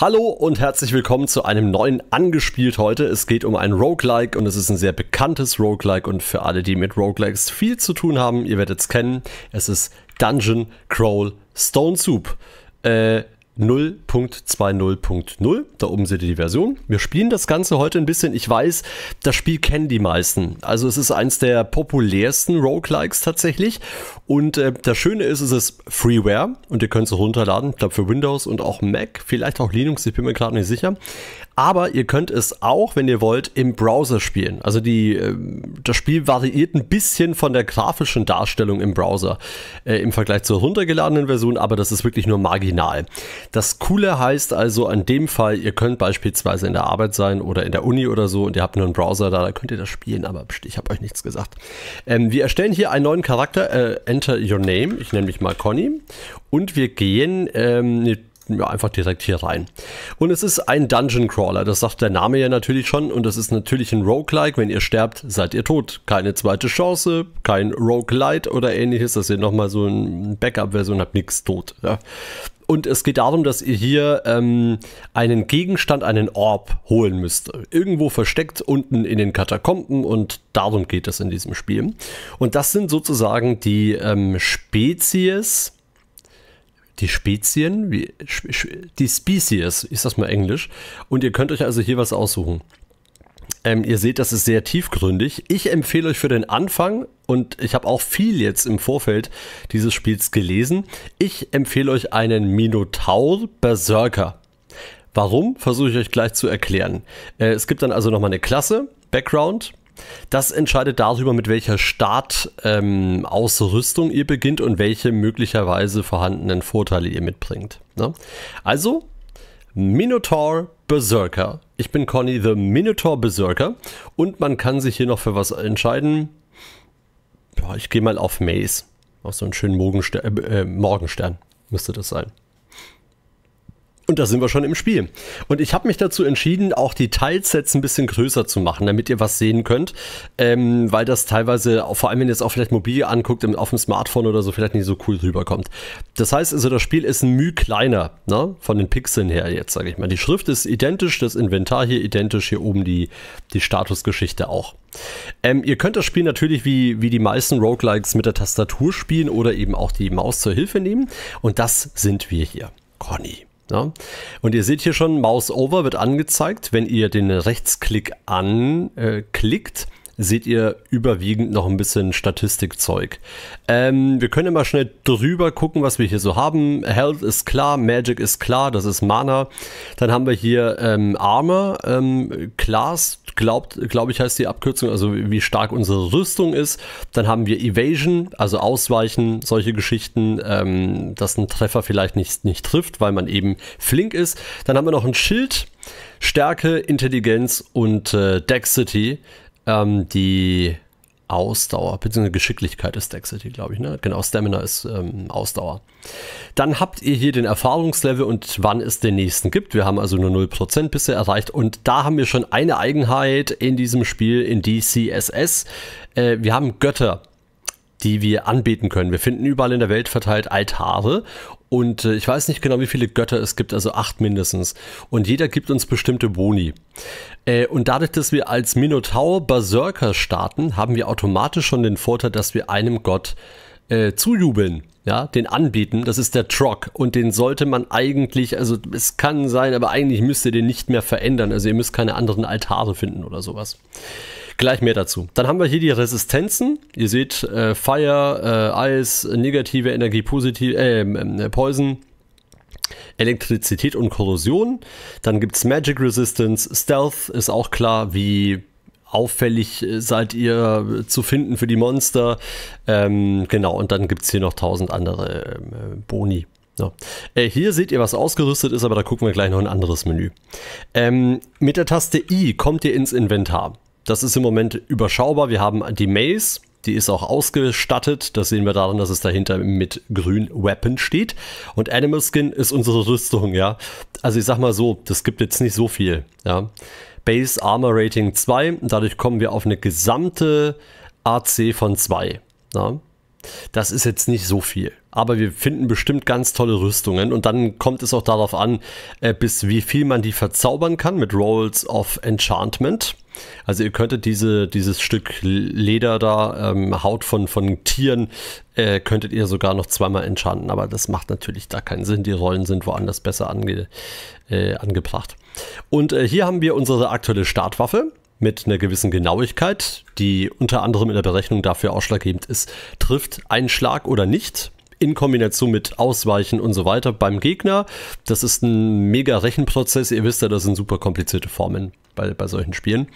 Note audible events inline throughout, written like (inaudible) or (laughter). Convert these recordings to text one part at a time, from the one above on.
Hallo und herzlich willkommen zu einem neuen Angespielt heute. Es geht um ein Roguelike und es ist ein sehr bekanntes Roguelike und für alle, die mit Roguelikes viel zu tun haben, ihr werdet es kennen, es ist Dungeon Crawl Stone Soup. Äh, 0.20.0. Da oben seht ihr die Version. Wir spielen das Ganze heute ein bisschen. Ich weiß, das Spiel kennen die meisten. Also es ist eins der populärsten Roguelikes tatsächlich. Und äh, das Schöne ist, es ist Freeware und ihr könnt es runterladen. Ich glaube für Windows und auch Mac, vielleicht auch Linux, ich bin mir gerade nicht sicher. Aber ihr könnt es auch, wenn ihr wollt, im Browser spielen. Also die, äh, das Spiel variiert ein bisschen von der grafischen Darstellung im Browser äh, im Vergleich zur runtergeladenen Version, aber das ist wirklich nur marginal. Das Coole heißt also an dem Fall, ihr könnt beispielsweise in der Arbeit sein oder in der Uni oder so und ihr habt nur einen Browser da, da könnt ihr das spielen, aber pst, ich habe euch nichts gesagt. Ähm, wir erstellen hier einen neuen Charakter, äh, Enter Your Name, ich nenne mich mal Conny und wir gehen ähm, eine ja, einfach direkt hier rein. Und es ist ein Dungeon Crawler, das sagt der Name ja natürlich schon. Und das ist natürlich ein Roguelike. Wenn ihr sterbt, seid ihr tot. Keine zweite Chance, kein Roguelite oder ähnliches, dass ihr nochmal so eine Backup-Version habt, nichts tot. Ja. Und es geht darum, dass ihr hier ähm, einen Gegenstand, einen Orb holen müsst. Irgendwo versteckt unten in den Katakomben und darum geht es in diesem Spiel. Und das sind sozusagen die ähm, Spezies, die Spezien, wie, die Species, ist das mal Englisch. Und ihr könnt euch also hier was aussuchen. Ähm, ihr seht, das ist sehr tiefgründig. Ich empfehle euch für den Anfang, und ich habe auch viel jetzt im Vorfeld dieses Spiels gelesen, ich empfehle euch einen Minotaur Berserker. Warum, versuche ich euch gleich zu erklären. Äh, es gibt dann also nochmal eine Klasse, Background, das entscheidet darüber, mit welcher Startausrüstung ähm, ihr beginnt und welche möglicherweise vorhandenen Vorteile ihr mitbringt. Ne? Also, Minotaur Berserker. Ich bin Conny, the Minotaur Berserker. Und man kann sich hier noch für was entscheiden. Boah, ich gehe mal auf Maze. Auf so einen schönen Morgenster äh, äh Morgenstern müsste das sein. Und da sind wir schon im Spiel. Und ich habe mich dazu entschieden, auch die Teilsets ein bisschen größer zu machen, damit ihr was sehen könnt. Ähm, weil das teilweise, vor allem wenn ihr es auch vielleicht mobil anguckt, auf dem Smartphone oder so, vielleicht nicht so cool rüberkommt. Das heißt also, das Spiel ist ein Mühe kleiner, ne? von den Pixeln her jetzt, sage ich mal. Die Schrift ist identisch, das Inventar hier identisch, hier oben die, die Statusgeschichte auch. Ähm, ihr könnt das Spiel natürlich wie, wie die meisten Roguelikes mit der Tastatur spielen oder eben auch die Maus zur Hilfe nehmen. Und das sind wir hier. Conny. Ja. Und ihr seht hier schon, Mouse Over wird angezeigt. Wenn ihr den Rechtsklick anklickt, äh, seht ihr überwiegend noch ein bisschen Statistikzeug. Ähm, wir können immer schnell drüber gucken, was wir hier so haben. Health ist klar, Magic ist klar, das ist Mana. Dann haben wir hier ähm, Armor, ähm, Class, glaubt, glaube ich, heißt die Abkürzung, also wie stark unsere Rüstung ist. Dann haben wir Evasion, also Ausweichen, solche Geschichten, ähm, dass ein Treffer vielleicht nicht, nicht trifft, weil man eben flink ist. Dann haben wir noch ein Schild, Stärke, Intelligenz und äh, Dexity, ähm, die Ausdauer, beziehungsweise Geschicklichkeit ist Dexity, glaube ich. Ne? Genau, Stamina ist ähm, Ausdauer. Dann habt ihr hier den Erfahrungslevel und wann es den nächsten gibt. Wir haben also nur 0% bisher erreicht und da haben wir schon eine Eigenheit in diesem Spiel, in DCSS. Äh, wir haben Götter die wir anbeten können. Wir finden überall in der Welt verteilt Altare und äh, ich weiß nicht genau, wie viele Götter es gibt, also acht mindestens. Und jeder gibt uns bestimmte Boni. Äh, und dadurch, dass wir als Minotaur Berserker starten, haben wir automatisch schon den Vorteil, dass wir einem Gott äh, zujubeln ja, den anbieten. Das ist der Truck und den sollte man eigentlich, also es kann sein, aber eigentlich müsst ihr den nicht mehr verändern. Also ihr müsst keine anderen Altare finden oder sowas. Gleich mehr dazu. Dann haben wir hier die Resistenzen. Ihr seht äh, Fire, äh, Ice, negative Energie, positive, äh, ähm, ähm, äh Poison. Elektrizität und Korrosion. Dann gibt es Magic Resistance, Stealth ist auch klar wie auffällig äh, seid ihr äh, zu finden für die Monster. Ähm, genau, und dann gibt es hier noch tausend andere ähm, äh, Boni. So. Äh, hier seht ihr, was ausgerüstet ist, aber da gucken wir gleich noch ein anderes Menü. Ähm, mit der Taste I kommt ihr ins Inventar. Das ist im Moment überschaubar. Wir haben die Maze, die ist auch ausgestattet. Das sehen wir daran, dass es dahinter mit grün Weapon steht. Und Animal Skin ist unsere Rüstung, ja. Also ich sag mal so, das gibt jetzt nicht so viel, ja. Base Armor Rating 2. Dadurch kommen wir auf eine gesamte AC von 2. Das ist jetzt nicht so viel. Aber wir finden bestimmt ganz tolle Rüstungen und dann kommt es auch darauf an, äh, bis wie viel man die verzaubern kann mit Rolls of Enchantment. Also ihr könntet diese, dieses Stück Leder da, ähm, Haut von, von Tieren, äh, könntet ihr sogar noch zweimal enchanten, aber das macht natürlich da keinen Sinn. Die Rollen sind woanders besser ange, äh, angebracht. Und äh, hier haben wir unsere aktuelle Startwaffe mit einer gewissen Genauigkeit, die unter anderem in der Berechnung dafür ausschlaggebend ist, trifft ein Schlag oder nicht in Kombination mit Ausweichen und so weiter beim Gegner. Das ist ein mega Rechenprozess. Ihr wisst ja, das sind super komplizierte Formeln bei, bei solchen Spielen.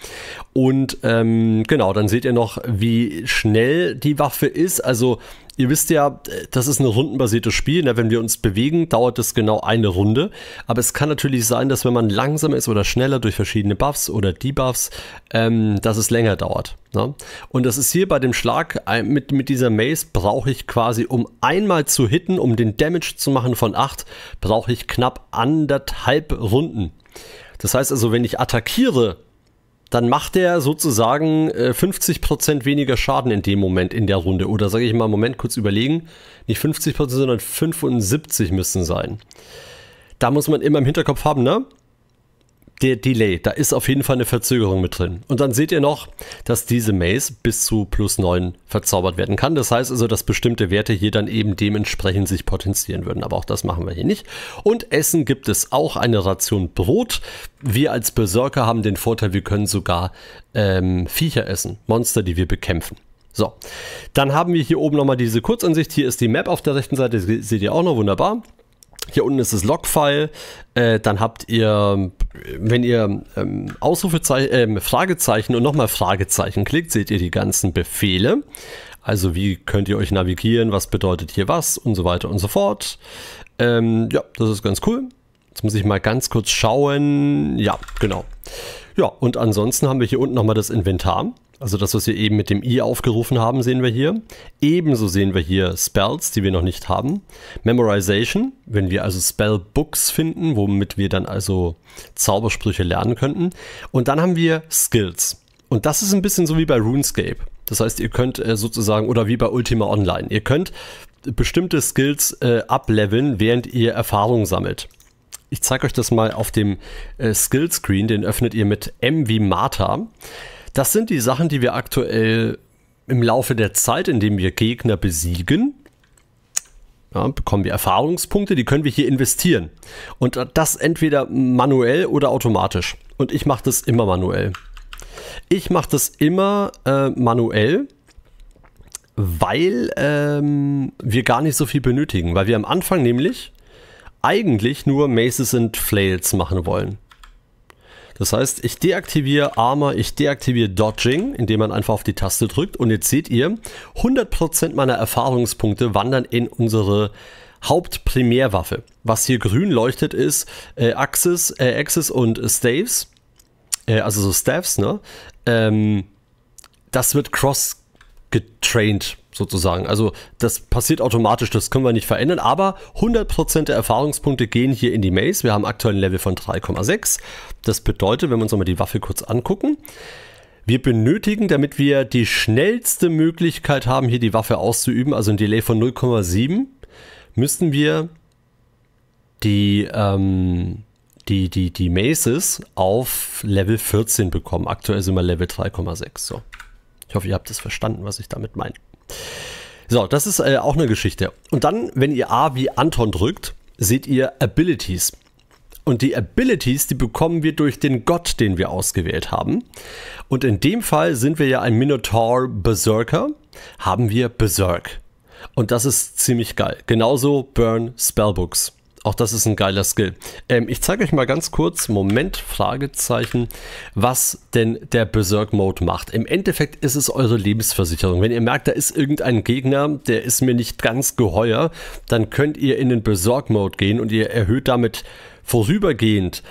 Und ähm, genau, dann seht ihr noch, wie schnell die Waffe ist. Also Ihr wisst ja, das ist ein rundenbasiertes Spiel. Ne? Wenn wir uns bewegen, dauert es genau eine Runde. Aber es kann natürlich sein, dass wenn man langsamer ist oder schneller durch verschiedene Buffs oder Debuffs, ähm, dass es länger dauert. Ne? Und das ist hier bei dem Schlag äh, mit, mit dieser Maze brauche ich quasi, um einmal zu hitten, um den Damage zu machen von 8, brauche ich knapp anderthalb Runden. Das heißt also, wenn ich attackiere, dann macht er sozusagen 50% äh, weniger Schaden in dem Moment in der Runde. Oder sage ich mal, Moment, kurz überlegen. Nicht 50%, sondern 75 müssen sein. Da muss man immer im Hinterkopf haben, ne? der Delay, da ist auf jeden Fall eine Verzögerung mit drin. Und dann seht ihr noch, dass diese Maze bis zu plus 9 verzaubert werden kann. Das heißt also, dass bestimmte Werte hier dann eben dementsprechend sich potenzieren würden. Aber auch das machen wir hier nicht. Und Essen gibt es auch eine Ration Brot. Wir als Berserker haben den Vorteil, wir können sogar ähm, Viecher essen. Monster, die wir bekämpfen. So, dann haben wir hier oben nochmal diese Kurzansicht. Hier ist die Map auf der rechten Seite, seht ihr auch noch wunderbar. Hier unten ist das Log-File. Äh, dann habt ihr, wenn ihr ähm, Ausrufezeichen, äh, Fragezeichen und nochmal Fragezeichen klickt, seht ihr die ganzen Befehle. Also wie könnt ihr euch navigieren, was bedeutet hier was und so weiter und so fort. Ähm, ja, das ist ganz cool. Jetzt muss ich mal ganz kurz schauen. Ja, genau. Ja, und ansonsten haben wir hier unten nochmal das Inventar. Also das, was wir eben mit dem i aufgerufen haben, sehen wir hier. Ebenso sehen wir hier Spells, die wir noch nicht haben. Memorization, wenn wir also Spellbooks finden, womit wir dann also Zaubersprüche lernen könnten. Und dann haben wir Skills. Und das ist ein bisschen so wie bei RuneScape. Das heißt, ihr könnt äh, sozusagen, oder wie bei Ultima Online, ihr könnt bestimmte Skills äh, ableveln, während ihr Erfahrung sammelt. Ich zeige euch das mal auf dem äh, skill den öffnet ihr mit M wie Mata. Das sind die Sachen, die wir aktuell im Laufe der Zeit, indem wir Gegner besiegen, ja, bekommen wir Erfahrungspunkte, die können wir hier investieren. Und das entweder manuell oder automatisch. Und ich mache das immer manuell. Ich mache das immer äh, manuell, weil ähm, wir gar nicht so viel benötigen. Weil wir am Anfang nämlich eigentlich nur Maces and Flails machen wollen. Das heißt, ich deaktiviere Armor, ich deaktiviere Dodging, indem man einfach auf die Taste drückt. Und jetzt seht ihr, 100% meiner Erfahrungspunkte wandern in unsere Hauptprimärwaffe. Was hier grün leuchtet ist äh, Axis, äh, Axis und Staves, äh, also so Staves, ne? Ähm, das wird cross getraint sozusagen. Also das passiert automatisch, das können wir nicht verändern, aber 100% der Erfahrungspunkte gehen hier in die Maze. Wir haben aktuell ein Level von 3,6. Das bedeutet, wenn wir uns nochmal die Waffe kurz angucken, wir benötigen, damit wir die schnellste Möglichkeit haben, hier die Waffe auszuüben, also ein Delay von 0,7, müssen wir die, ähm, die, die, die Maces auf Level 14 bekommen. Aktuell sind wir Level 3,6. So. Ich hoffe, ihr habt es verstanden, was ich damit meine. So, das ist äh, auch eine Geschichte. Und dann, wenn ihr A wie Anton drückt, seht ihr Abilities. Und die Abilities, die bekommen wir durch den Gott, den wir ausgewählt haben. Und in dem Fall sind wir ja ein Minotaur Berserker, haben wir Berserk. Und das ist ziemlich geil. Genauso Burn Spellbooks. Auch das ist ein geiler Skill. Ähm, ich zeige euch mal ganz kurz, Moment, Fragezeichen, was denn der Berserk-Mode macht. Im Endeffekt ist es eure Lebensversicherung. Wenn ihr merkt, da ist irgendein Gegner, der ist mir nicht ganz geheuer, dann könnt ihr in den Berserk-Mode gehen und ihr erhöht damit vorübergehend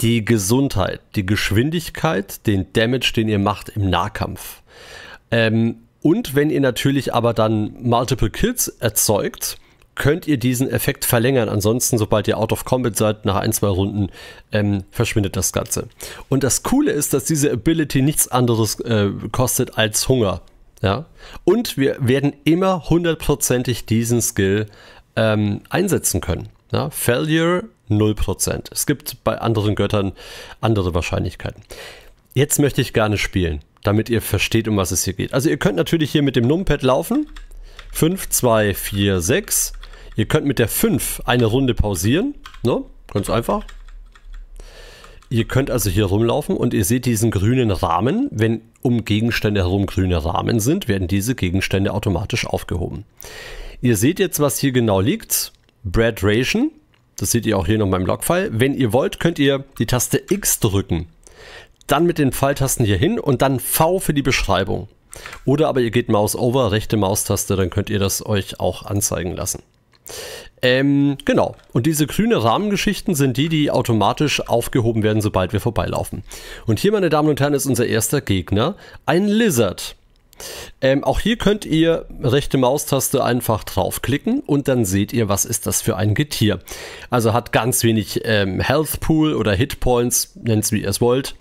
die Gesundheit, die Geschwindigkeit, den Damage, den ihr macht im Nahkampf. Ähm, und wenn ihr natürlich aber dann Multiple Kills erzeugt, könnt ihr diesen Effekt verlängern. Ansonsten, sobald ihr out of combat seid, nach ein, zwei Runden ähm, verschwindet das Ganze. Und das Coole ist, dass diese Ability nichts anderes äh, kostet als Hunger. Ja? Und wir werden immer hundertprozentig diesen Skill ähm, einsetzen können. Ja? Failure 0%. Es gibt bei anderen Göttern andere Wahrscheinlichkeiten. Jetzt möchte ich gerne spielen, damit ihr versteht, um was es hier geht. Also ihr könnt natürlich hier mit dem Numpad laufen. 5, 2, 4, 6 Ihr könnt mit der 5 eine Runde pausieren. Ne? Ganz einfach. Ihr könnt also hier rumlaufen und ihr seht diesen grünen Rahmen. Wenn um Gegenstände herum grüne Rahmen sind, werden diese Gegenstände automatisch aufgehoben. Ihr seht jetzt, was hier genau liegt. Bread Ration. Das seht ihr auch hier noch meinem Logfile. Wenn ihr wollt, könnt ihr die Taste X drücken. Dann mit den Pfeiltasten hier hin und dann V für die Beschreibung. Oder aber ihr geht Mouse over, rechte Maustaste, dann könnt ihr das euch auch anzeigen lassen. Ähm, genau. Und diese grünen Rahmengeschichten sind die, die automatisch aufgehoben werden, sobald wir vorbeilaufen. Und hier, meine Damen und Herren, ist unser erster Gegner ein Lizard. Ähm, auch hier könnt ihr rechte Maustaste einfach draufklicken und dann seht ihr, was ist das für ein Getier. Also hat ganz wenig ähm, Health Pool oder Hit Points, nennt es wie ihr es wollt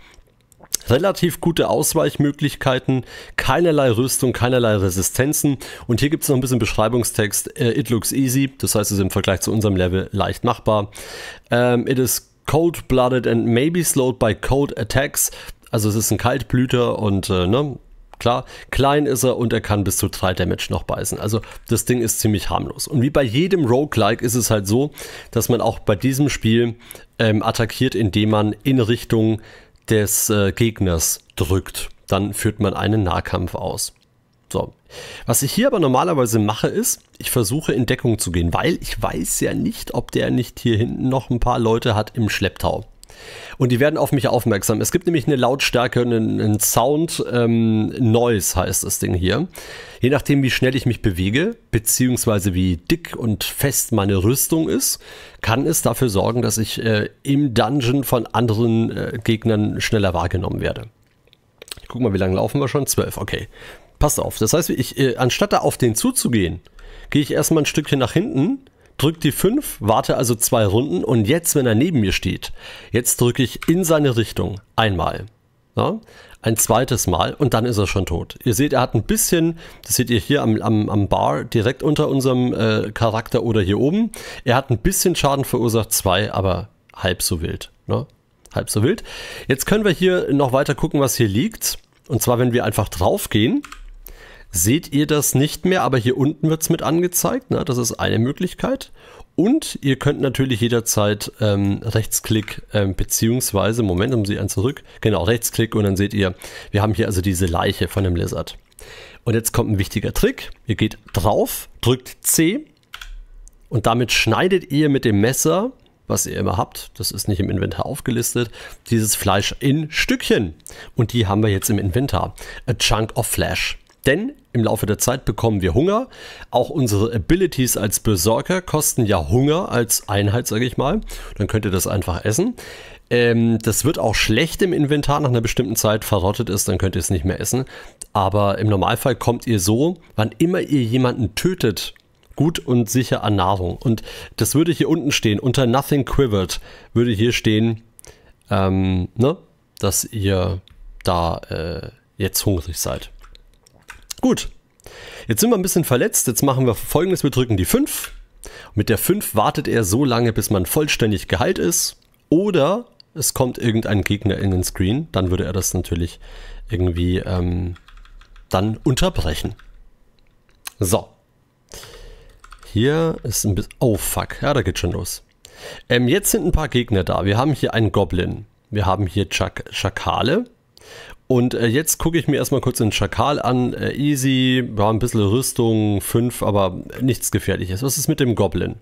relativ gute Ausweichmöglichkeiten, keinerlei Rüstung, keinerlei Resistenzen. Und hier gibt es noch ein bisschen Beschreibungstext. Äh, it looks easy, das heißt, es ist im Vergleich zu unserem Level leicht machbar. Um, ähm, it is cold-blooded and maybe slowed by cold attacks. Also es ist ein Kaltblüter und äh, ne, klar, klein ist er und er kann bis zu 3 Damage noch beißen. Also das Ding ist ziemlich harmlos. Und wie bei jedem Roguelike ist es halt so, dass man auch bei diesem Spiel ähm, attackiert, indem man in Richtung des äh, Gegners drückt. Dann führt man einen Nahkampf aus. So. Was ich hier aber normalerweise mache, ist, ich versuche in Deckung zu gehen, weil ich weiß ja nicht, ob der nicht hier hinten noch ein paar Leute hat im Schlepptau. Und die werden auf mich aufmerksam. Es gibt nämlich eine Lautstärke, einen, einen Sound, ähm, Noise heißt das Ding hier. Je nachdem, wie schnell ich mich bewege, beziehungsweise wie dick und fest meine Rüstung ist, kann es dafür sorgen, dass ich äh, im Dungeon von anderen äh, Gegnern schneller wahrgenommen werde. Ich guck mal, wie lange laufen wir schon? Zwölf, okay. Passt auf. Das heißt, ich, äh, anstatt da auf den zuzugehen, gehe ich erstmal ein Stückchen nach hinten drück die 5, warte also zwei Runden und jetzt, wenn er neben mir steht, jetzt drücke ich in seine Richtung einmal. Ja, ein zweites Mal und dann ist er schon tot. Ihr seht, er hat ein bisschen, das seht ihr hier am, am, am Bar, direkt unter unserem äh, Charakter oder hier oben, er hat ein bisschen Schaden verursacht, zwei, aber halb so wild. Ne? Halb so wild. Jetzt können wir hier noch weiter gucken, was hier liegt. Und zwar, wenn wir einfach drauf gehen, seht ihr das nicht mehr, aber hier unten wird es mit angezeigt. Ne? Das ist eine Möglichkeit. Und ihr könnt natürlich jederzeit ähm, Rechtsklick ähm, beziehungsweise, Moment, um sie an zurück, genau, Rechtsklick und dann seht ihr, wir haben hier also diese Leiche von dem Lizard. Und jetzt kommt ein wichtiger Trick. Ihr geht drauf, drückt C und damit schneidet ihr mit dem Messer, was ihr immer habt, das ist nicht im Inventar aufgelistet, dieses Fleisch in Stückchen. Und die haben wir jetzt im Inventar. A Chunk of Flesh. Denn im Laufe der Zeit bekommen wir Hunger. Auch unsere Abilities als Besorger kosten ja Hunger als Einheit, sage ich mal. Dann könnt ihr das einfach essen. Ähm, das wird auch schlecht im Inventar nach einer bestimmten Zeit verrottet ist, dann könnt ihr es nicht mehr essen. Aber im Normalfall kommt ihr so, wann immer ihr jemanden tötet, gut und sicher an Nahrung. Und das würde hier unten stehen, unter Nothing Quivered würde hier stehen, ähm, ne, dass ihr da äh, jetzt hungrig seid. Gut. Jetzt sind wir ein bisschen verletzt. Jetzt machen wir folgendes: Wir drücken die 5. Mit der 5 wartet er so lange, bis man vollständig geheilt ist. Oder es kommt irgendein Gegner in den Screen. Dann würde er das natürlich irgendwie ähm, dann unterbrechen. So. Hier ist ein bisschen. Oh fuck. Ja, da geht schon los. Ähm, jetzt sind ein paar Gegner da. Wir haben hier einen Goblin. Wir haben hier Chak Schakale. Und äh, jetzt gucke ich mir erstmal kurz den Schakal an. Äh, easy, war ein bisschen Rüstung, 5, aber nichts Gefährliches. Was ist mit dem Goblin?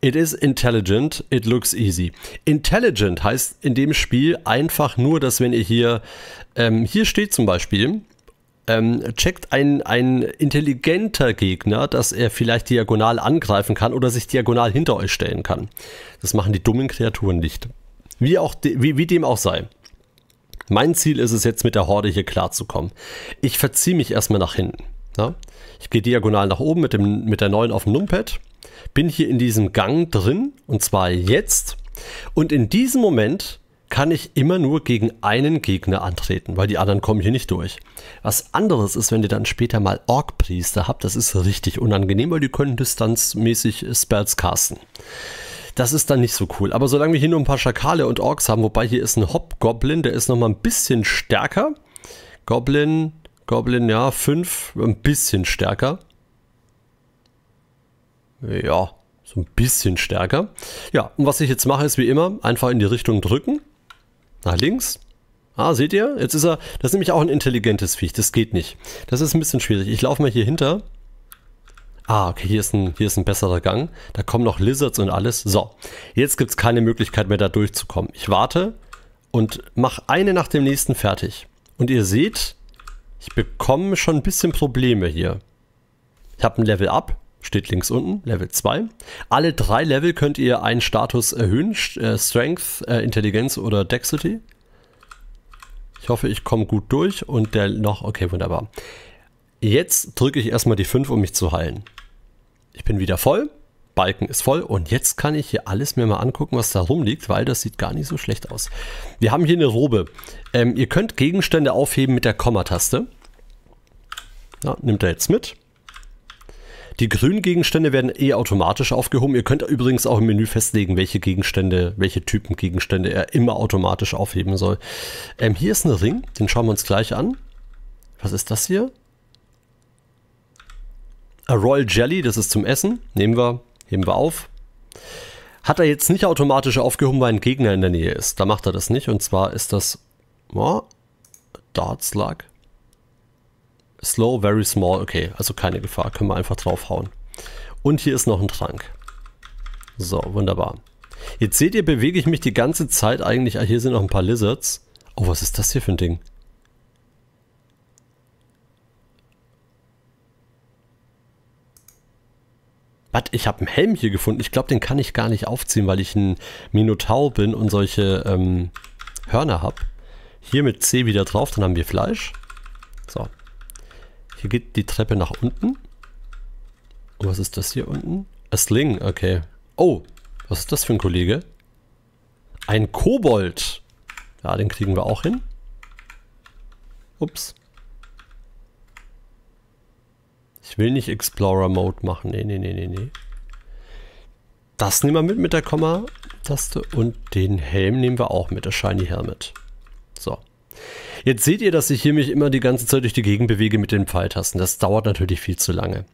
It is intelligent, it looks easy. Intelligent heißt in dem Spiel einfach nur, dass wenn ihr hier, ähm, hier steht zum Beispiel, ähm, checkt ein, ein intelligenter Gegner, dass er vielleicht diagonal angreifen kann oder sich diagonal hinter euch stellen kann. Das machen die dummen Kreaturen nicht. Wie, auch de wie, wie dem auch sei. Mein Ziel ist es jetzt mit der Horde hier klarzukommen. Ich verziehe mich erstmal nach hinten. Ja? Ich gehe diagonal nach oben mit, dem, mit der 9 auf dem Numpad, bin hier in diesem Gang drin und zwar jetzt. Und in diesem Moment kann ich immer nur gegen einen Gegner antreten, weil die anderen kommen hier nicht durch. Was anderes ist, wenn ihr dann später mal Orkpriester habt, das ist richtig unangenehm, weil die können distanzmäßig Spells casten. Das ist dann nicht so cool. Aber solange wir hier nur ein paar Schakale und Orks haben, wobei hier ist ein Hobgoblin, der ist nochmal ein bisschen stärker. Goblin, Goblin, ja, 5, ein bisschen stärker. Ja, so ein bisschen stärker. Ja, und was ich jetzt mache, ist wie immer, einfach in die Richtung drücken. Nach links. Ah, seht ihr? Jetzt ist er, das ist nämlich auch ein intelligentes Viech, das geht nicht. Das ist ein bisschen schwierig. Ich laufe mal hier hinter Ah, okay, hier ist, ein, hier ist ein besserer Gang. Da kommen noch Lizards und alles. So, jetzt gibt es keine Möglichkeit mehr, da durchzukommen. Ich warte und mache eine nach dem nächsten fertig. Und ihr seht, ich bekomme schon ein bisschen Probleme hier. Ich habe ein Level Up, steht links unten, Level 2. Alle drei Level könnt ihr einen Status erhöhen, äh, Strength, äh, Intelligenz oder Dexity. Ich hoffe, ich komme gut durch und der noch, okay, wunderbar. Jetzt drücke ich erstmal die 5, um mich zu heilen. Ich bin wieder voll. Balken ist voll und jetzt kann ich hier alles mir mal angucken, was da rumliegt, weil das sieht gar nicht so schlecht aus. Wir haben hier eine Robe. Ähm, ihr könnt Gegenstände aufheben mit der Komma-Taste. Ja, nimmt er jetzt mit. Die grünen Gegenstände werden eh automatisch aufgehoben. Ihr könnt übrigens auch im Menü festlegen, welche Gegenstände, welche Typen Gegenstände er immer automatisch aufheben soll. Ähm, hier ist ein Ring, den schauen wir uns gleich an. Was ist das hier? A Royal Jelly, das ist zum Essen. Nehmen wir, heben wir auf. Hat er jetzt nicht automatisch aufgehoben, weil ein Gegner in der Nähe ist. Da macht er das nicht. Und zwar ist das oh, Darts Luck. Slow, very small. Okay, also keine Gefahr. Können wir einfach draufhauen. Und hier ist noch ein Trank. So, wunderbar. Jetzt seht ihr, bewege ich mich die ganze Zeit eigentlich. Ah, hier sind noch ein paar Lizards. Oh, was ist das hier für ein Ding? was, ich habe einen Helm hier gefunden. Ich glaube, den kann ich gar nicht aufziehen, weil ich ein Minotaur bin und solche ähm, Hörner habe. Hier mit C wieder drauf, dann haben wir Fleisch. So. Hier geht die Treppe nach unten. Und was ist das hier unten? A Sling, okay. Oh, was ist das für ein Kollege? Ein Kobold. Ja, den kriegen wir auch hin. Ups. Ich will nicht Explorer Mode machen. Nee, nee, nee, nee, nee. Das nehmen wir mit mit der Komma-Taste und den Helm nehmen wir auch mit, der Shiny Helmet. So. Jetzt seht ihr, dass ich hier mich immer die ganze Zeit durch die Gegend bewege mit den Pfeiltasten. Das dauert natürlich viel zu lange.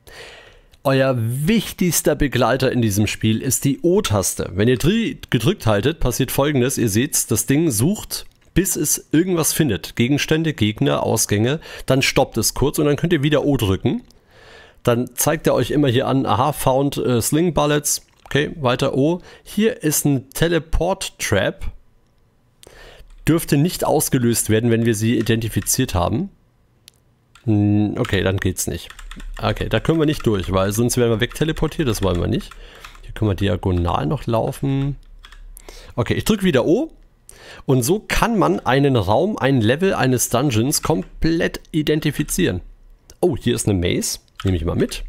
Euer wichtigster Begleiter in diesem Spiel ist die O-Taste. Wenn ihr gedrückt haltet, passiert folgendes. Ihr seht, das Ding sucht, bis es irgendwas findet. Gegenstände, Gegner, Ausgänge. Dann stoppt es kurz und dann könnt ihr wieder O drücken dann zeigt er euch immer hier an, aha, found äh, Sling Bullets. Okay, weiter O. Oh. Hier ist ein Teleport Trap. Dürfte nicht ausgelöst werden, wenn wir sie identifiziert haben. Hm, okay, dann geht's nicht. Okay, da können wir nicht durch, weil sonst werden wir wegteleportiert, das wollen wir nicht. Hier können wir diagonal noch laufen. Okay, ich drücke wieder O. Und so kann man einen Raum, ein Level eines Dungeons komplett identifizieren. Oh, hier ist eine Maze. Nehme ich mal mit.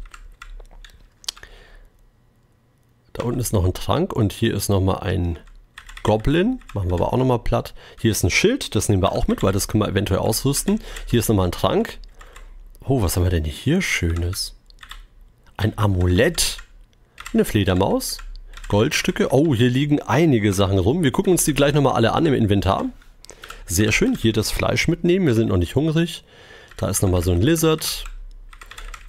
Da unten ist noch ein Trank und hier ist nochmal ein Goblin. Machen wir aber auch nochmal platt. Hier ist ein Schild, das nehmen wir auch mit, weil das können wir eventuell ausrüsten. Hier ist nochmal ein Trank. Oh, was haben wir denn hier Schönes? Ein Amulett. Eine Fledermaus. Goldstücke. Oh, hier liegen einige Sachen rum. Wir gucken uns die gleich nochmal alle an im Inventar. Sehr schön. Hier das Fleisch mitnehmen. Wir sind noch nicht hungrig. Da ist nochmal so ein Lizard.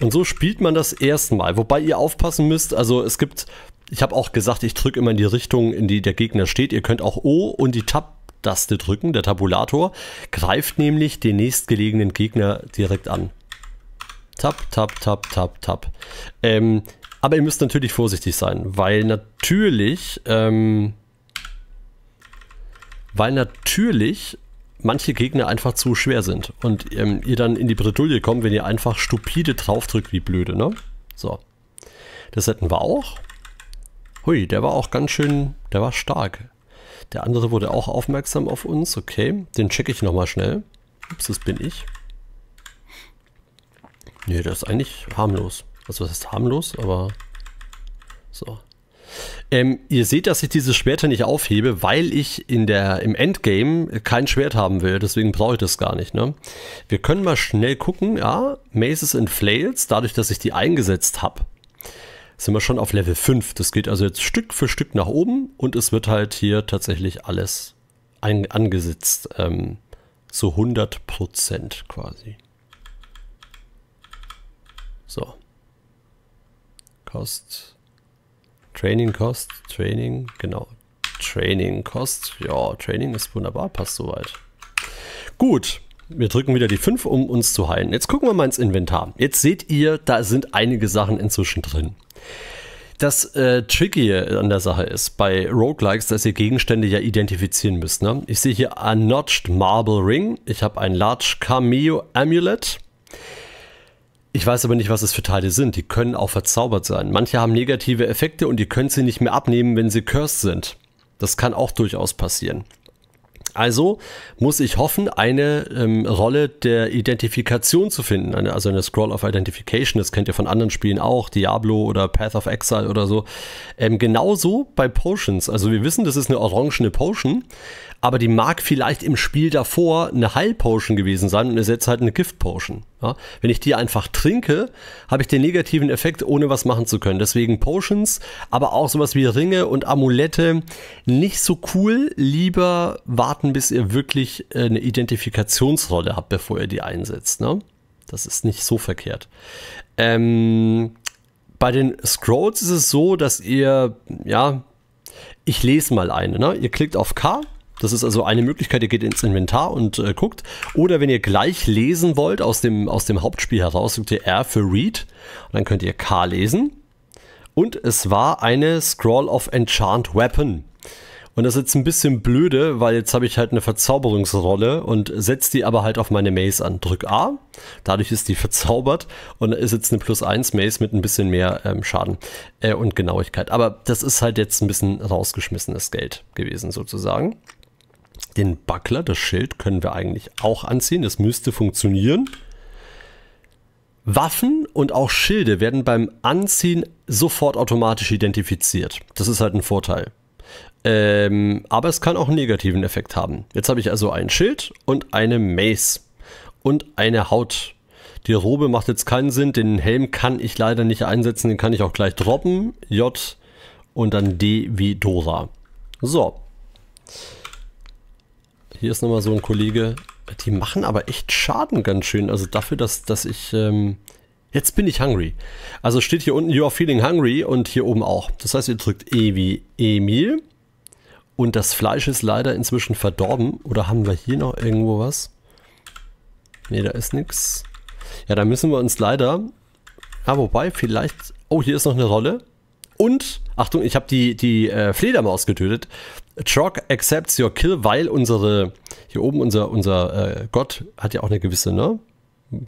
Und so spielt man das erstmal, wobei ihr aufpassen müsst, also es gibt, ich habe auch gesagt, ich drücke immer in die Richtung, in die der Gegner steht. Ihr könnt auch O und die Tab-Taste drücken, der Tabulator, greift nämlich den nächstgelegenen Gegner direkt an. Tab, Tab, Tab, Tab, Tab. Ähm, aber ihr müsst natürlich vorsichtig sein, weil natürlich, ähm, weil natürlich manche Gegner einfach zu schwer sind und ähm, ihr dann in die Bredouille kommt, wenn ihr einfach stupide draufdrückt wie blöde, ne? So. Das hätten wir auch. Hui, der war auch ganz schön, der war stark. Der andere wurde auch aufmerksam auf uns, okay. Den checke ich nochmal schnell. Ups, das bin ich. Ne, der ist eigentlich harmlos. Also das ist harmlos, aber so. Ähm, ihr seht, dass ich diese Schwerter nicht aufhebe, weil ich in der, im Endgame kein Schwert haben will. Deswegen brauche ich das gar nicht. Ne? Wir können mal schnell gucken. Ja, Maces and Flails, dadurch, dass ich die eingesetzt habe, sind wir schon auf Level 5. Das geht also jetzt Stück für Stück nach oben und es wird halt hier tatsächlich alles ein, angesetzt. Ähm, so 100% quasi. So. Kost Training Cost, Training, genau. Training Cost, ja, Training ist wunderbar, passt soweit. Gut, wir drücken wieder die 5, um uns zu heilen. Jetzt gucken wir mal ins Inventar. Jetzt seht ihr, da sind einige Sachen inzwischen drin. Das äh, Tricky an der Sache ist bei Roguelikes, dass ihr Gegenstände ja identifizieren müsst. Ne? Ich sehe hier ein Notched Marble Ring. Ich habe ein Large Cameo Amulet. Ich weiß aber nicht, was es für Teile sind. Die können auch verzaubert sein. Manche haben negative Effekte und die können sie nicht mehr abnehmen, wenn sie cursed sind. Das kann auch durchaus passieren. Also muss ich hoffen, eine ähm, Rolle der Identifikation zu finden. Eine, also eine Scroll of Identification, das kennt ihr von anderen Spielen auch, Diablo oder Path of Exile oder so. Ähm, genauso bei Potions. Also wir wissen, das ist eine orangene Potion, aber die mag vielleicht im Spiel davor eine Heilpotion gewesen sein und ist jetzt halt eine Giftpotion. Ja? Wenn ich die einfach trinke, habe ich den negativen Effekt, ohne was machen zu können. Deswegen Potions, aber auch sowas wie Ringe und Amulette nicht so cool. Lieber warten, bis ihr wirklich äh, eine Identifikationsrolle habt, bevor ihr die einsetzt. Ne? Das ist nicht so verkehrt. Ähm, bei den Scrolls ist es so, dass ihr, ja, ich lese mal eine. Ne? Ihr klickt auf K das ist also eine Möglichkeit, ihr geht ins Inventar und äh, guckt. Oder wenn ihr gleich lesen wollt aus dem, aus dem Hauptspiel heraus, sucht ihr R für Read. Und dann könnt ihr K lesen. Und es war eine Scroll of Enchant Weapon. Und das ist jetzt ein bisschen blöde, weil jetzt habe ich halt eine Verzauberungsrolle und setze die aber halt auf meine Maze an. Drück A, dadurch ist die (laughs) verzaubert und ist jetzt eine Plus 1 Maze mit ein bisschen mehr ähm, Schaden äh, und Genauigkeit. Aber das ist halt jetzt ein bisschen rausgeschmissenes Geld gewesen sozusagen. Den Buckler, das Schild, können wir eigentlich auch anziehen. Das müsste funktionieren. Waffen und auch Schilde werden beim Anziehen sofort automatisch identifiziert. Das ist halt ein Vorteil. Ähm, aber es kann auch einen negativen Effekt haben. Jetzt habe ich also ein Schild und eine Mace und eine Haut. Die Robe macht jetzt keinen Sinn. Den Helm kann ich leider nicht einsetzen. Den kann ich auch gleich droppen. J und dann D wie Dora. So. Hier ist nochmal so ein Kollege. Die machen aber echt Schaden ganz schön. Also dafür, dass, dass ich... Ähm, jetzt bin ich hungry. Also steht hier unten, you are feeling hungry und hier oben auch. Das heißt, ihr drückt E wie Emil. Und das Fleisch ist leider inzwischen verdorben. Oder haben wir hier noch irgendwo was? Ne, da ist nichts. Ja, da müssen wir uns leider... Ah, wobei, vielleicht... Oh, hier ist noch eine Rolle. Und, Achtung, ich habe die, die äh, Fledermaus getötet. Trog accepts your kill, weil unsere, hier oben unser, unser äh, Gott hat ja auch eine gewisse, ne?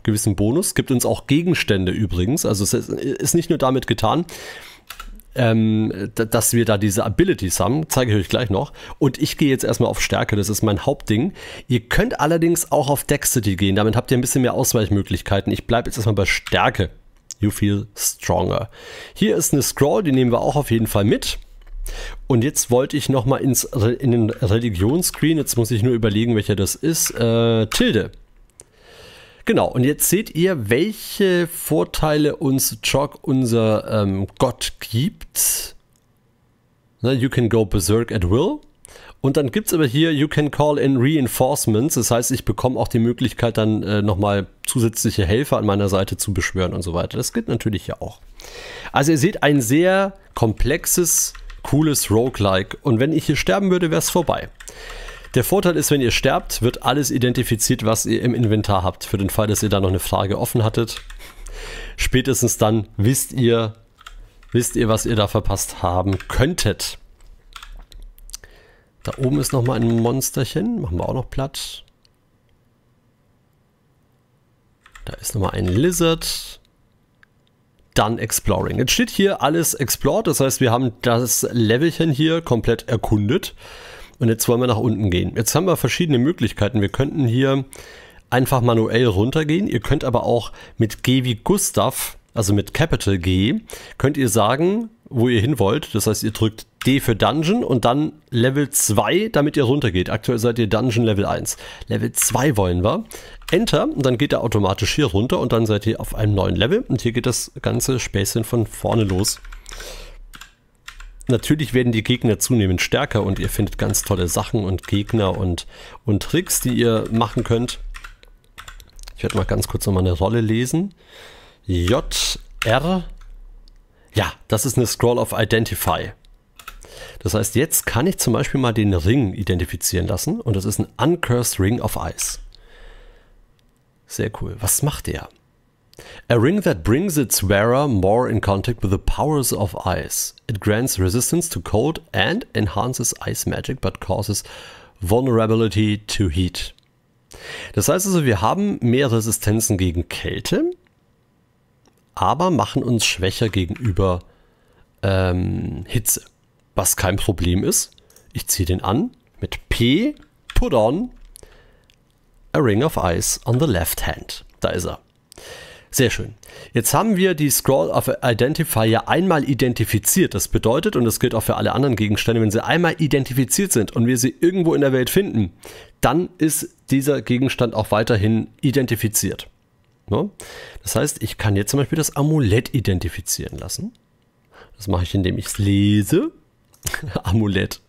gewissen Bonus, gibt uns auch Gegenstände übrigens, also es ist nicht nur damit getan, ähm, dass wir da diese Abilities haben, zeige ich euch gleich noch. Und ich gehe jetzt erstmal auf Stärke, das ist mein Hauptding. Ihr könnt allerdings auch auf Dexity gehen, damit habt ihr ein bisschen mehr Ausweichmöglichkeiten. Ich bleibe jetzt erstmal bei Stärke. You feel stronger. Hier ist eine Scroll, die nehmen wir auch auf jeden Fall mit. Und jetzt wollte ich nochmal in den Religionsscreen, jetzt muss ich nur überlegen, welcher das ist, äh, Tilde. Genau, und jetzt seht ihr, welche Vorteile uns Jog, unser ähm, Gott, gibt. you can go berserk at will. Und dann gibt es aber hier, you can call in reinforcements. Das heißt, ich bekomme auch die Möglichkeit, dann äh, nochmal zusätzliche Helfer an meiner Seite zu beschwören und so weiter. Das geht natürlich ja auch. Also ihr seht ein sehr komplexes cooles Roguelike und wenn ich hier sterben würde, wäre es vorbei. Der Vorteil ist, wenn ihr sterbt, wird alles identifiziert, was ihr im Inventar habt. Für den Fall, dass ihr da noch eine Frage offen hattet. Spätestens dann wisst ihr, wisst ihr, was ihr da verpasst haben könntet. Da oben ist nochmal ein Monsterchen. Machen wir auch noch platt. Da ist nochmal ein Lizard. Done Exploring. Jetzt steht hier alles explored, das heißt, wir haben das Levelchen hier komplett erkundet. Und jetzt wollen wir nach unten gehen. Jetzt haben wir verschiedene Möglichkeiten. Wir könnten hier einfach manuell runtergehen. Ihr könnt aber auch mit G wie Gustav, also mit Capital G, könnt ihr sagen, wo ihr hin wollt. Das heißt, ihr drückt D für Dungeon und dann Level 2, damit ihr runtergeht. Aktuell seid ihr Dungeon Level 1. Level 2 wollen wir. Enter und dann geht er automatisch hier runter und dann seid ihr auf einem neuen Level. Und hier geht das ganze Späßchen von vorne los. Natürlich werden die Gegner zunehmend stärker und ihr findet ganz tolle Sachen und Gegner und, und Tricks, die ihr machen könnt. Ich werde mal ganz kurz nochmal eine Rolle lesen. J, R. Ja, das ist eine Scroll of Identify. Das heißt, jetzt kann ich zum Beispiel mal den Ring identifizieren lassen und das ist ein Uncursed Ring of Ice. Sehr cool. Was macht der? A ring that brings its wearer more in contact with the powers of ice. It grants resistance to cold and enhances ice magic, but causes vulnerability to heat. Das heißt also, wir haben mehr Resistenzen gegen Kälte, aber machen uns schwächer gegenüber ähm, Hitze was kein Problem ist. Ich ziehe den an mit P, put on, a ring of ice on the left hand. Da ist er. Sehr schön. Jetzt haben wir die Scroll of Identifier einmal identifiziert. Das bedeutet, und das gilt auch für alle anderen Gegenstände, wenn sie einmal identifiziert sind und wir sie irgendwo in der Welt finden, dann ist dieser Gegenstand auch weiterhin identifiziert. Ne? Das heißt, ich kann jetzt zum Beispiel das Amulett identifizieren lassen. Das mache ich, indem ich es lese. (laughs) Amulett.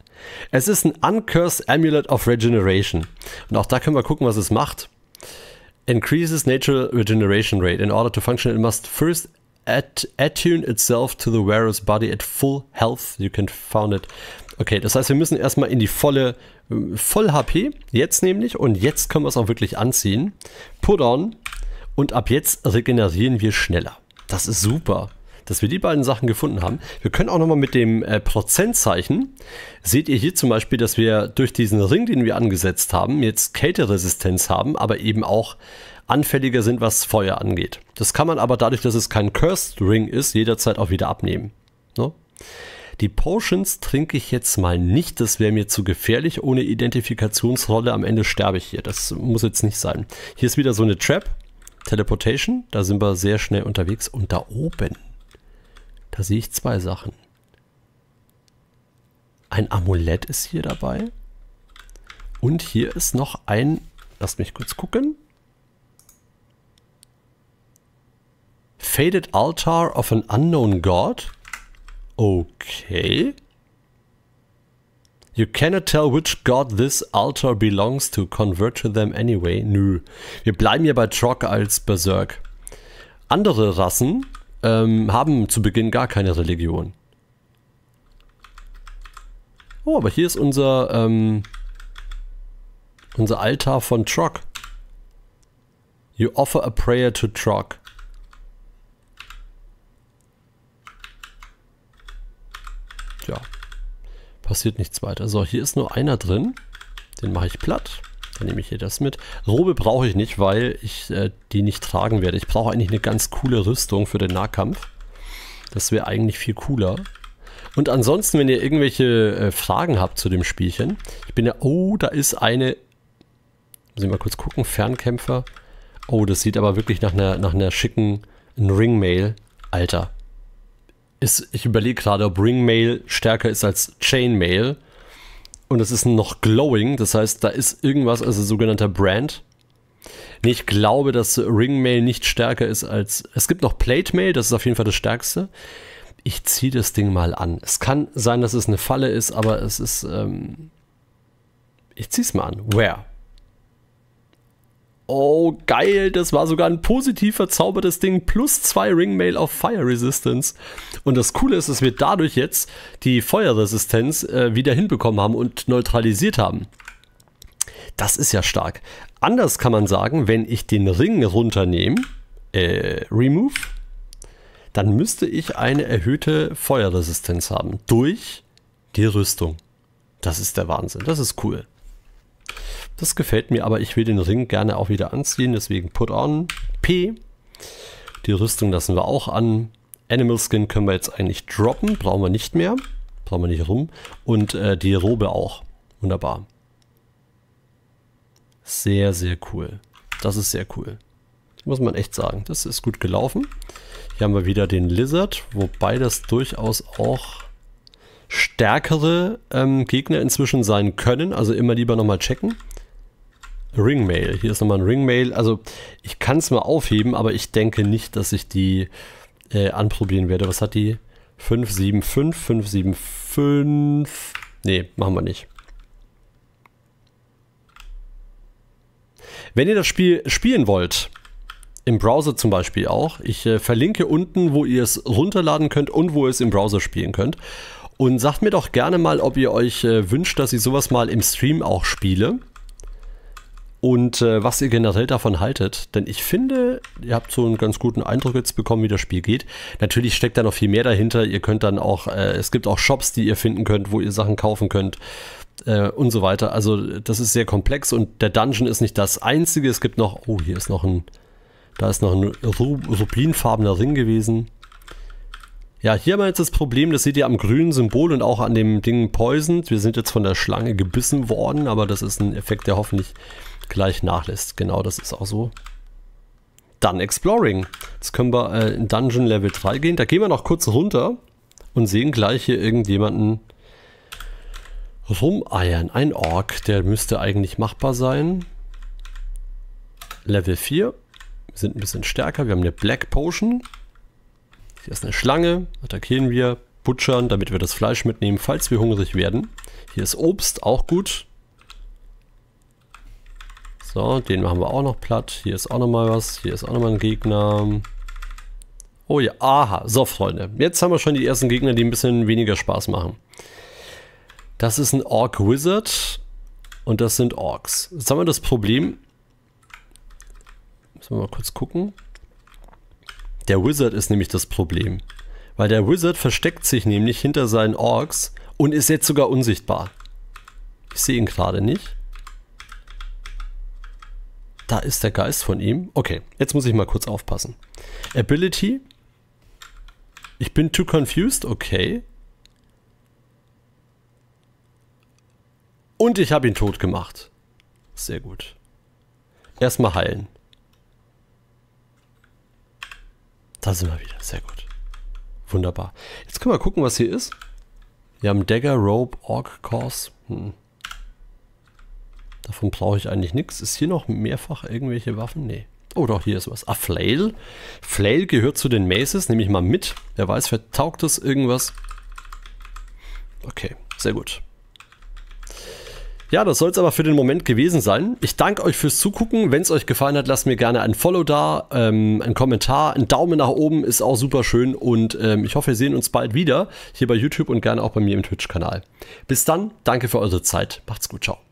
Es ist ein Uncursed Amulet of Regeneration. Und auch da können wir gucken, was es macht. Increases natural regeneration rate. In order to function, it must first attune itself to the wearer's body at full health. You can found it. Okay, das heißt, wir müssen erstmal in die volle, voll HP, jetzt nämlich, und jetzt können wir es auch wirklich anziehen. Put on, und ab jetzt regenerieren wir schneller. Das ist super dass wir die beiden Sachen gefunden haben. Wir können auch nochmal mit dem äh, Prozentzeichen, seht ihr hier zum Beispiel, dass wir durch diesen Ring, den wir angesetzt haben, jetzt Kälteresistenz haben, aber eben auch anfälliger sind, was Feuer angeht. Das kann man aber dadurch, dass es kein Cursed Ring ist, jederzeit auch wieder abnehmen. No? Ne? Die Potions trinke ich jetzt mal nicht, das wäre mir zu gefährlich. Ohne Identifikationsrolle am Ende sterbe ich hier. Das muss jetzt nicht sein. Hier ist wieder so eine Trap. Teleportation, da sind wir sehr schnell unterwegs. Und da oben da sehe ich zwei Sachen. Ein Amulett ist hier dabei. Und hier ist noch ein... Lasst mich kurz gucken. Faded Altar of an Unknown God. Okay. You cannot tell which god this altar belongs to. Convert to them anyway. Nö. Wir bleiben hier bei Trog als Berserk. Andere Rassen ähm, haben zu Beginn gar keine Religion. Oh, aber hier ist unser, ähm, unser Altar von Trock. You offer a prayer to Trock. Ja, passiert nichts weiter. So, hier ist nur einer drin. Den mache ich platt. Dann nehme ich hier das mit. Robe brauche ich nicht, weil ich äh, die nicht tragen werde. Ich brauche eigentlich eine ganz coole Rüstung für den Nahkampf. Das wäre eigentlich viel cooler. Und ansonsten, wenn ihr irgendwelche äh, Fragen habt zu dem Spielchen, ich bin ja, oh, da ist eine, muss ich mal kurz gucken, Fernkämpfer. Oh, das sieht aber wirklich nach einer, nach einer schicken Ringmail. Alter. Ist, ich überlege gerade, ob Ringmail stärker ist als Chainmail. Und es ist noch glowing, das heißt, da ist irgendwas, also sogenannter Brand. Ich glaube, dass Ringmail nicht stärker ist als. Es gibt noch Plate Mail, das ist auf jeden Fall das stärkste. Ich ziehe das Ding mal an. Es kann sein, dass es eine Falle ist, aber es ist. Ähm ich zieh's mal an. Where? Oh, geil, das war sogar ein positiv verzaubertes Ding. Plus zwei Ringmail auf Fire Resistance. Und das Coole ist, dass wir dadurch jetzt die Feuerresistenz äh, wieder hinbekommen haben und neutralisiert haben. Das ist ja stark. Anders kann man sagen, wenn ich den Ring runternehme, äh, Remove, dann müsste ich eine erhöhte Feuerresistenz haben. Durch die Rüstung. Das ist der Wahnsinn. Das ist cool. Das gefällt mir, aber ich will den Ring gerne auch wieder anziehen, deswegen put on. P. Die Rüstung lassen wir auch an. Animal Skin können wir jetzt eigentlich droppen, brauchen wir nicht mehr. Brauchen wir nicht rum. Und äh, die Robe auch. Wunderbar. Sehr, sehr cool. Das ist sehr cool. Muss man echt sagen. Das ist gut gelaufen. Hier haben wir wieder den Lizard, wobei das durchaus auch stärkere ähm, Gegner inzwischen sein können. Also immer lieber nochmal checken. Ringmail. Hier ist nochmal ein Ringmail. Also ich kann es mal aufheben, aber ich denke nicht, dass ich die äh, anprobieren werde. Was hat die? 575, 575. Ne, machen wir nicht. Wenn ihr das Spiel spielen wollt, im Browser zum Beispiel auch, ich äh, verlinke unten, wo ihr es runterladen könnt und wo ihr es im Browser spielen könnt. Und sagt mir doch gerne mal, ob ihr euch äh, wünscht, dass ich sowas mal im Stream auch spiele. Und äh, was ihr generell davon haltet. Denn ich finde, ihr habt so einen ganz guten Eindruck jetzt bekommen, wie das Spiel geht. Natürlich steckt da noch viel mehr dahinter. Ihr könnt dann auch, äh, es gibt auch Shops, die ihr finden könnt, wo ihr Sachen kaufen könnt. Äh, und so weiter. Also das ist sehr komplex und der Dungeon ist nicht das einzige. Es gibt noch, oh, hier ist noch ein, da ist noch ein rubinfarbener Ring gewesen. Ja, hier haben wir jetzt das Problem, das seht ihr am grünen Symbol und auch an dem Ding Poisoned. Wir sind jetzt von der Schlange gebissen worden, aber das ist ein Effekt, der hoffentlich gleich nachlässt. Genau, das ist auch so. Dann Exploring. Jetzt können wir äh, in Dungeon Level 3 gehen. Da gehen wir noch kurz runter und sehen gleich hier irgendjemanden rumeiern. Ein Ork, der müsste eigentlich machbar sein. Level 4. Wir sind ein bisschen stärker. Wir haben eine Black Potion. Hier ist eine Schlange, attackieren wir, butchern, damit wir das Fleisch mitnehmen, falls wir hungrig werden. Hier ist Obst, auch gut. So, den machen wir auch noch platt. Hier ist auch nochmal was, hier ist auch nochmal ein Gegner. Oh ja, aha. So, Freunde. Jetzt haben wir schon die ersten Gegner, die ein bisschen weniger Spaß machen. Das ist ein Orc Wizard und das sind Orks. Jetzt haben wir das Problem. Müssen wir mal kurz gucken. Der Wizard ist nämlich das Problem. Weil der Wizard versteckt sich nämlich hinter seinen Orks und ist jetzt sogar unsichtbar. Ich sehe ihn gerade nicht. Da ist der Geist von ihm. Okay, jetzt muss ich mal kurz aufpassen. Ability. Ich bin too confused. Okay. Und ich habe ihn tot gemacht. Sehr gut. Erstmal heilen. Da sind wir wieder. Sehr gut. Wunderbar. Jetzt können wir gucken, was hier ist. Wir haben Dagger, Rope, Orc, Cause. Hm. Davon brauche ich eigentlich nichts. Ist hier noch mehrfach irgendwelche Waffen? Nee. Oh doch, hier ist was. Ah, Flail. Flail gehört zu den Maces. Nehme ich mal mit. Wer weiß, vertaugt das irgendwas? Okay, sehr gut. Ja, das soll es aber für den Moment gewesen sein. Ich danke euch fürs Zugucken. Wenn es euch gefallen hat, lasst mir gerne ein Follow da, ähm, einen Kommentar, einen Daumen nach oben ist auch super schön. Und ähm, ich hoffe, wir sehen uns bald wieder hier bei YouTube und gerne auch bei mir im Twitch-Kanal. Bis dann, danke für eure Zeit. Macht's gut, ciao.